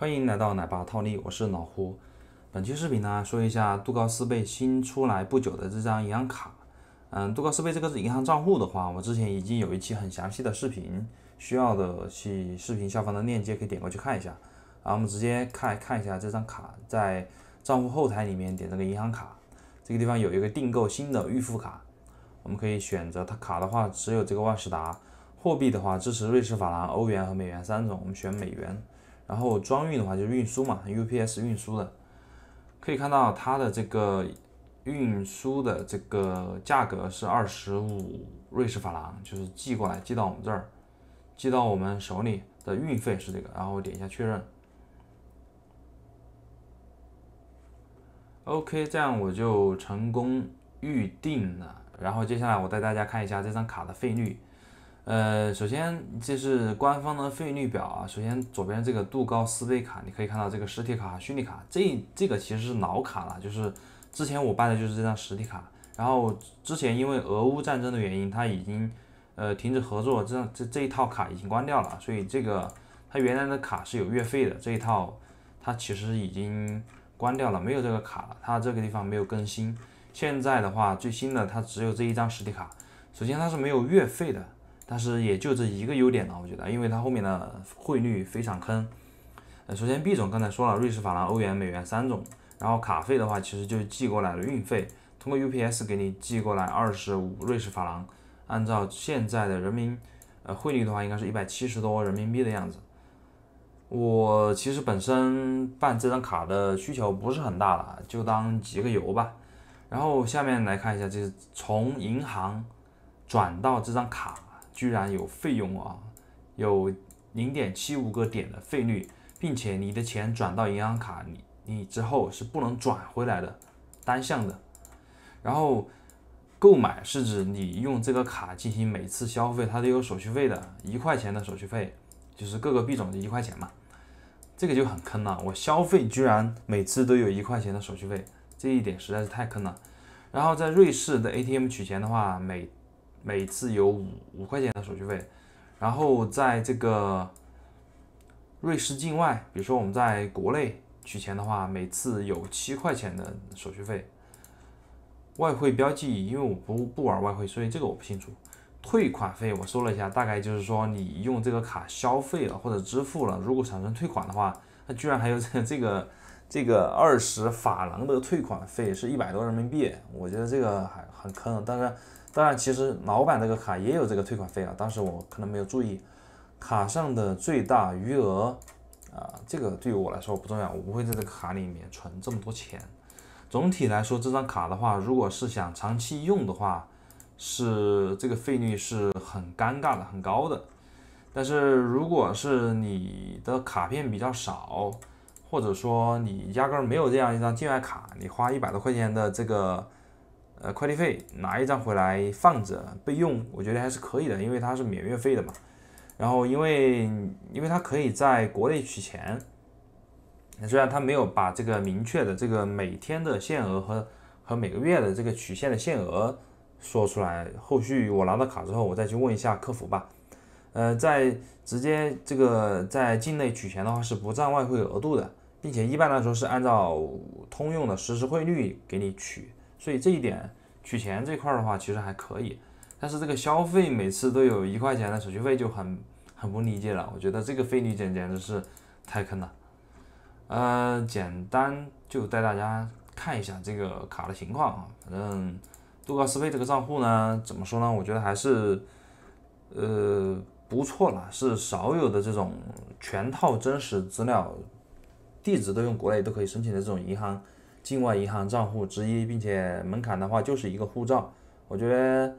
欢迎来到奶爸套利，我是老胡。本期视频呢，说一下杜高斯贝新出来不久的这张银行卡。嗯，杜高斯贝这个银行账户的话，我之前已经有一期很详细的视频，需要的去视频下方的链接可以点过去看一下。然后我们直接看看一下这张卡，在账户后台里面点这个银行卡，这个地方有一个订购新的预付卡，我们可以选择它卡的话只有这个万事达，货币的话支持瑞士法郎、欧元和美元三种，我们选美元。然后装运的话就是运输嘛，UPS 运输的，可以看到它的这个运输的这个价格是二十五瑞士法郎，就是寄过来，寄到我们这儿，寄到我们手里的运费是这个。然后点一下确认，OK，这样我就成功预定了。然后接下来我带大家看一下这张卡的费率。呃，首先这是官方的费率表啊。首先左边这个杜高斯贝卡，你可以看到这个实体卡、虚拟卡，这这个其实是老卡了，就是之前我办的就是这张实体卡。然后之前因为俄乌战争的原因，它已经呃停止合作，这这这一套卡已经关掉了。所以这个它原来的卡是有月费的，这一套它其实已经关掉了，没有这个卡了。它这个地方没有更新。现在的话，最新的它只有这一张实体卡，首先它是没有月费的。但是也就这一个优点了，我觉得，因为它后面的汇率非常坑。呃，首先币种刚才说了，瑞士法郎、欧元、美元三种。然后卡费的话，其实就寄过来的运费，通过 UPS 给你寄过来二十五瑞士法郎，按照现在的人民呃汇率的话，应该是一百七十多人民币的样子。我其实本身办这张卡的需求不是很大了，就当集个邮吧。然后下面来看一下，就是从银行转到这张卡。居然有费用啊，有零点七五个点的费率，并且你的钱转到银行卡，里，你之后是不能转回来的，单向的。然后购买是指你用这个卡进行每次消费，它都有手续费的，一块钱的手续费，就是各个币种就一块钱嘛，这个就很坑了。我消费居然每次都有一块钱的手续费，这一点实在是太坑了。然后在瑞士的 ATM 取钱的话，每每次有五五块钱的手续费，然后在这个瑞士境外，比如说我们在国内取钱的话，每次有七块钱的手续费。外汇标记，因为我不不玩外汇，所以这个我不清楚。退款费我说了一下，大概就是说你用这个卡消费了或者支付了，如果产生退款的话，它居然还有这个 这个二十法郎的退款费，是一百多人民币，我觉得这个还很坑，但是。当然，其实老板这个卡也有这个退款费啊。当时我可能没有注意，卡上的最大余额啊，这个对于我来说不重要，我不会在这个卡里面存这么多钱。总体来说，这张卡的话，如果是想长期用的话，是这个费率是很尴尬的，很高的。但是如果是你的卡片比较少，或者说你压根没有这样一张境外卡，你花一百多块钱的这个。呃，快递费拿一张回来放着备用，我觉得还是可以的，因为它是免运费的嘛。然后因为因为它可以在国内取钱，虽然它没有把这个明确的这个每天的限额和和每个月的这个取现的限额说出来，后续我拿到卡之后我再去问一下客服吧。呃，在直接这个在境内取钱的话是不占外汇额度的，并且一般来说是按照通用的实时汇率给你取。所以这一点取钱这块的话，其实还可以，但是这个消费每次都有一块钱的手续费就很很不理解了。我觉得这个费率简简直是太坑了。呃，简单就带大家看一下这个卡的情况啊。反正杜高斯贝这个账户呢，怎么说呢？我觉得还是呃不错了，是少有的这种全套真实资料，地址都用国内都可以申请的这种银行。境外银行账户之一，并且门槛的话就是一个护照。我觉得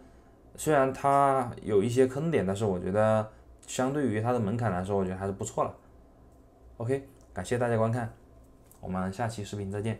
虽然它有一些坑点，但是我觉得相对于它的门槛来说，我觉得还是不错了。OK，感谢大家观看，我们下期视频再见。